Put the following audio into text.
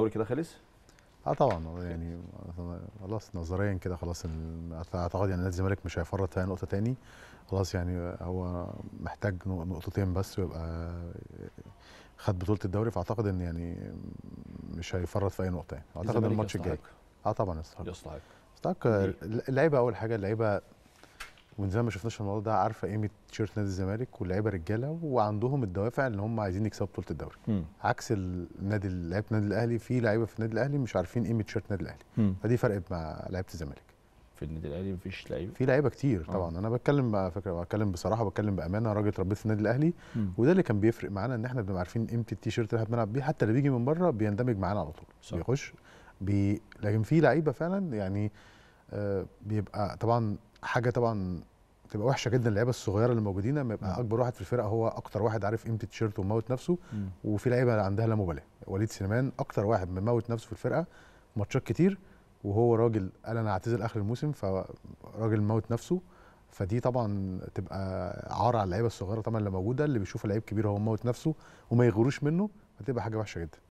الدوري كده خلص؟ اه طبعا يعني خلاص نظريا كده خلاص اعتقد يعني نادي الزمالك مش هيفرط تاني نقطه تاني خلاص يعني هو محتاج نقطتين بس ويبقى خد بطوله الدوري فاعتقد ان يعني مش هيفرط في اي نقطه يعني اعتقد الماتش الجاي اه طبعا يستحق يستحق يستحق اللعيبه اول حاجه اللعيبه ومن زمان ما شفناش الموضوع ده عارفه قيمه تيشيرت نادي الزمالك واللعيبه رجاله وعندهم الدوافع ان هم عايزين يكسبوا بطوله الدوري عكس النادي لعيبه النادي الاهلي في لعيبه في النادي الاهلي مش عارفين قيمه تيشيرت نادي الاهلي مم. فدي فرقت مع لعيبه الزمالك في النادي الاهلي مفيش لعيبه في لعيبه كتير آه. طبعا آه. انا بتكلم على فكره بتكلم بصراحه بتكلم بامانه راجل اتربيت في النادي الاهلي مم. وده اللي كان بيفرق معانا ان احنا بنبقى عارفين قيمه التيشيرت اللي احنا بنلعب بيه حتى اللي بيجي من بره بيندمج معانا على طول صح. بيخش بي... لكن في لعيبه فعلا يعني آه، بيبقى طبعا حاجه طبعا تبقى وحشه جدا اللعيبه الصغيره اللي موجودين لما يبقى نعم. اكبر واحد في الفرقه هو اكتر واحد عارف قيمه التيشيرت وموت نفسه وفي لعيبه عندها لا مبالاه وليد سليمان اكتر واحد مموت نفسه في الفرقه ماتشات كتير وهو راجل قال انا هعتزل اخر الموسم فراجل موت نفسه فدي طبعا تبقى عار على اللعيبه الصغيره طبعا اللي موجوده اللي بيشوف لعيب كبير هو موت نفسه وما يغروش منه فتبقى حاجه وحشه جدا